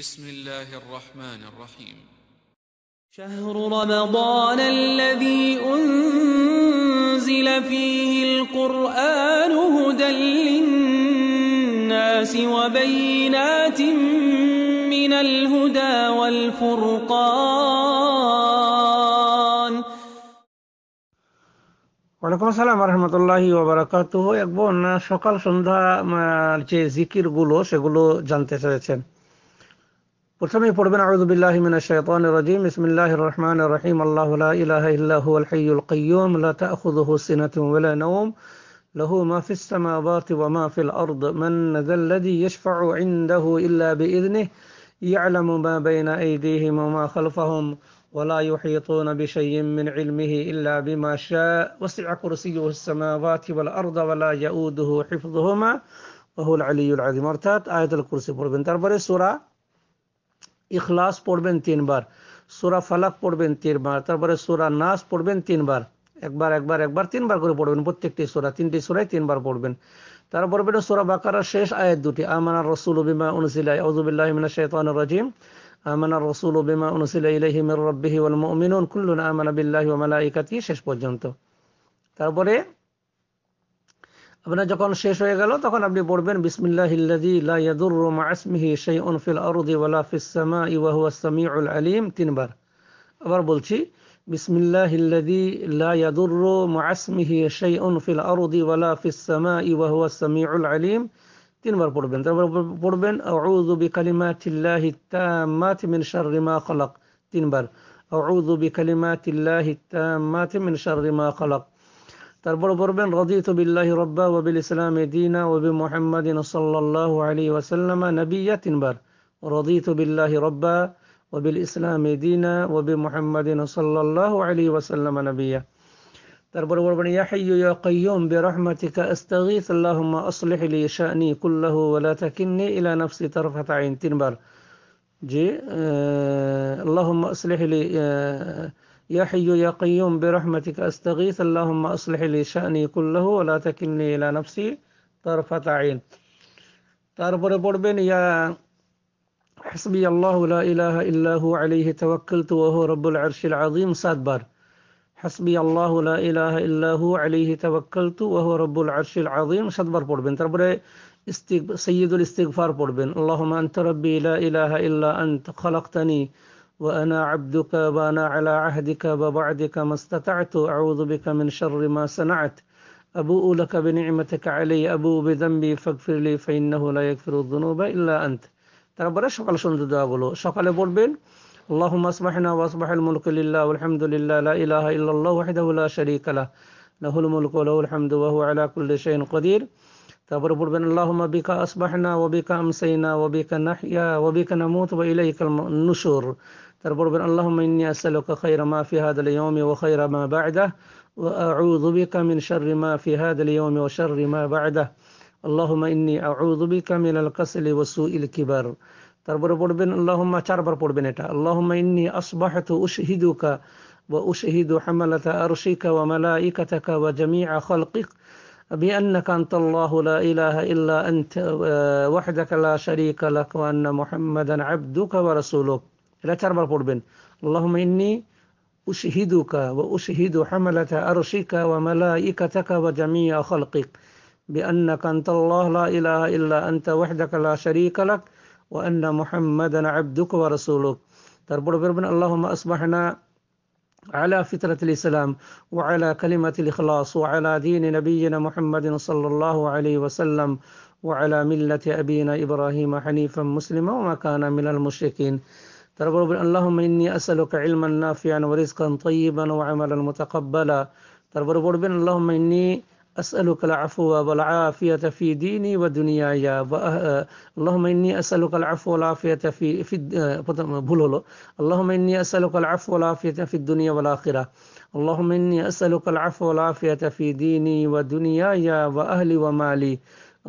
بسم الله الرحمن الرحيم شهر رمضان الذي أنزل فيه القرآن هدى للناس وبينات من الهدى والفرقان ওয়ালাইকুম আসসালাম রহমতুল্লাহি ওবরাকাতুহ এক বোন সকাল সন্ধ্যা যে জিকিরগুলো সেগুলো জানতে চেয়েছেন প্রথমে পড়বেন আউযুবিল্লাহি মিনাশ শাইতানির রাজিম বিসমিল্লাহির রহমানির রহিম আল্লাহু লা ইলাহা ইল্লা হুয়াল হাইয়ুল কাইয়্যুম লা তা'খুযুহু সিনাতুন ওয়ালা নাওম له ما في السماوات وما في الأرض من ذا الذي يشفع عنده إلا بإذنه يعلم ما بين أيديهم وما خلفهم ولا يحيطون بشيء من علمه إلا بما شاء وسع كرسيه السماوات والأرض ولا يؤوده حفظهما وهو العلي العظيم অর্থাৎ আয়াতুল কুরসি পড়বেন তারপরে সূরা ইখলাস পড়বেন তিনবার সোরা ফালাক পড়বেন তিনবার তারপরে সোরা নাস পড়বেন তিনবার একবার একবার একবার তিনবার করে পড়বেন প্রত্যেকটি সোরা তিনটি সোরাই তিনবার পড়বেন তারপর পড়বেন সোরা বাকারার শেষ আয়াত দুটি আমানা রসুল বিমা অনুসিলাই আউজুবিল্লাহ শেতান রাজিম আমানা রসুল বিমা অনুসিলাই ইলাইহি মির রাব্বিহি ওয়াল মুমিনুন কুল্লুন আমানা বিল্লাহি ওয়া শেষ পর্যন্ত তারপরে আপনার যখন শেষ হয়ে গেল তখন আপনি পড়বেন বিসমিল্লাহিল্লাযী লা ইয়াদুররু মা ইসমিহি শাইউন ফিল আরদি ওয়ালা ফিস সামাই ওয়া হুয়াস সামিউল আলিম তিনবার আবার বলছি বিসমিল্লাহিল্লাযী লা ইয়াদুররু মা ইসমিহি শাইউন ফিল আরদি ওয়ালা ফিস সামাই ওয়া হুয়াস সামিউল আলিম তিনবার পড়বেন তারপর পড়বেন আউযু বিকালিমাতিল্লাহি তাম্মাতি মিন শাররি মা খলাক তিনবার আউযু বিকালিমাতিল্লাহি তাম্মাতি মিন শাররি মা খলাক তারপরে পড়বেন রদিত বিল্লাহি রব্বা ওয়াবিল ইসলাম দিনা ওয়াবি মোহাম্মদিন সাল্লাহ আলী ওয়াসাল্লামা নবিয়া তিনবার রদিত বিল্লাহি রব্বা ওয়াবিল ইসলাম দিনা ওয়াবি মোহাম্মদিন সাল্লাহ আলী ওয়াসাল্লামা নবিয়া তারপরে বলবেন ইয়াহাইয়ু ইয়া কাইয়ুম বিরহমাতিকা আস্তাগীথ আল্লাহুম্মা আসলিহ লি শানি কুল্লাহু ওয়া লা তাকিলনি ইলা নাফসি তারফাত আইন তিনবার জি আল্লাহুম্মা আসলিহ লি يا حي يا قيوم برحمتك أستغيث اللهم أصلح لي شأني كله ولا تكلني إلى نفسي طرفة عين তারপরে পড়বেন ইয়া হাসবি আল্লাহ লা ইলাহা ইল্লা হু আলাইহি তাওয়াক্কালতু ওয়া হুয়া রাব্বুল আরশিল আযীম সাতবার হাসবি আল্লাহ লা ইলাহা ইল্লা হু আলাইহি তাওয়াক্কালতু ওয়া হুয়া রাব্বুল আরশিল আযীম সাতবার পড়বেন তারপরে ইস্তিক সাইয়্যিদুল ইস্তিগফার পড়বেন আল্লাহুম্মা আনতা রাব্বি লা ইলাহা ইল্লা আনত খলাকতানি وأنا عبدك وأنا على عهدك وبعدك ما استطعت أعوذ بك من شر ما صنعت أبوء لك بنعمتك علي أبوء بذنبي فاغفر لي فإنه لا يغفر الذنوب إلا أنت شغل شنو সন্ধ্যে দোয়াগুলো شغل بولبين اللهم اصبحنا واصبح الملك لله والحمد لله لا إله إلا الله وحده لا شريك له له الملك وله الحمد وهو على كل شيء قدير تبر পড়বেন اللهم بك أصبحنا وبك أمسينا وبك نحيا وبك نموت وإليك النشور تربر بن اللهم إني أسألك خير ما في هذا اليوم وخير ما بعده وأعوذ بك من شر ما في هذا اليوم وشر ما بعده اللهم إني أعوذ بك من القسل وسوء الكبر تربر بن اللهم تربر بن اللهم إني أصبحت أشهدك وأشهد حملة أرشك وملائكتك وجميع خلقك بأنك أنت الله لا إله إلا أنت وحدك لا شريك لك وأن محمدا عبدك ورسولك এটা চারবার পড়বেন اللهم إني أشهدك وأشهد حملة أرشك وملائكتك وجميع خلقك بأنك أنت الله لا إله إلا أنت وحدك لا شريك لك وأن محمدا عبدك ورسولك تربر بربنا اللهم أصبحنا على فترة الإسلام وعلى كلمة الإخلاص وعلى دين نبينا محمد صلى الله عليه وسلم وعلى ملة أبينا إبراهيم حنيفا مسلما وما كان من المشركين تقول ربنا اللهم إني أسألك علما نافعا ورزقا طيبا وعملا متقبلا تقول بن اللهم إني أسألك العفو والعافية في ديني ودنياي اللهم إني أسألك العفو والعافية في في بلولو اللهم إني أسألك العفو والعافية في الدنيا والآخرة اللهم إني أسألك العفو والعافية في ديني ودنياي وأهلي ومالي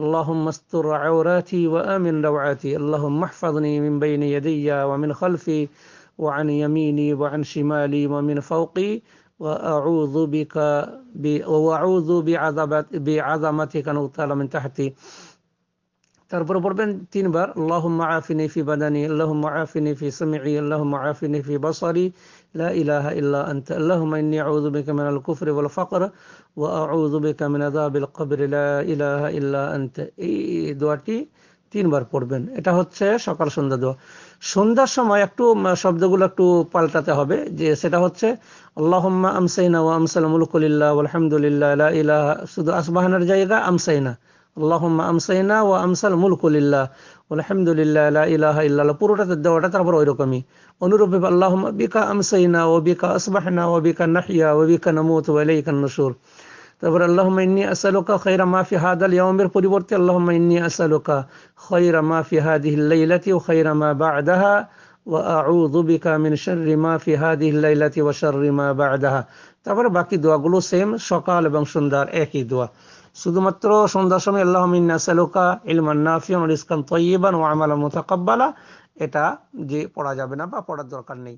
اللهم استر عوراتي وآمن روعاتي اللهم احفظني من بين يدي ومن خلفي وعن يميني وعن شمالي ومن فوقي وأعوذ بك وأعوذ بعظمتك نغتال من تحتي তারপরে পড়বেন তিনবার আল্লাহ ফি বাদানি আল্লাহ ফি সামি আল্লাহ ফি লা ইল্লা আল্লাহ ইন্নি আউযু বিকা মিনাল কুফরি ওয়াল ফাকর ওয়া আউযু বিকা মিন আযাবিল কবর লা ইল্লা এই দোয়াটি তিনবার পড়বেন এটা হচ্ছে সকাল সন্ধ্যা দোয়া সন্ধ্যার সময় একটু শব্দগুলো একটু পাল্টাতে হবে যে সেটা হচ্ছে আল্লাহম্মা আমসাইনা ওয়া আমসাল মুলকুলিল্লাহ আলহামদুলিল্লাহ ইলাহা শুধু আসবাহানের জায়গা আমসাইনা اللهم أمسينا وأمس الملك لله والحمد لله لا إله إلا الله بورو الدوره ترى رت ربرو إيركمي اللهم بك أمسينا وبك أصبحنا وبك نحيا وبك نموت وإليك النشور تبر اللهم إني أسألك خير ما في هذا اليوم بربوري بورتي اللهم إني أسألك خير ما في هذه الليلة وخير ما بعدها وأعوذ بك من شر ما في هذه الليلة وشر ما بعدها তারপরে বাকি দোয়াগুলো সেম সকাল এবং সন্ধ্যার একই দোয়া শুধুমাত্র সন্ধ্যার সময় আল্লাহ মিন্নাসালুকা ইলমান নাফিয়ান ইসকান তৈবান ও আমালা মোতাকাব্বালা এটা যে পড়া যাবে না বা পড়ার দরকার নেই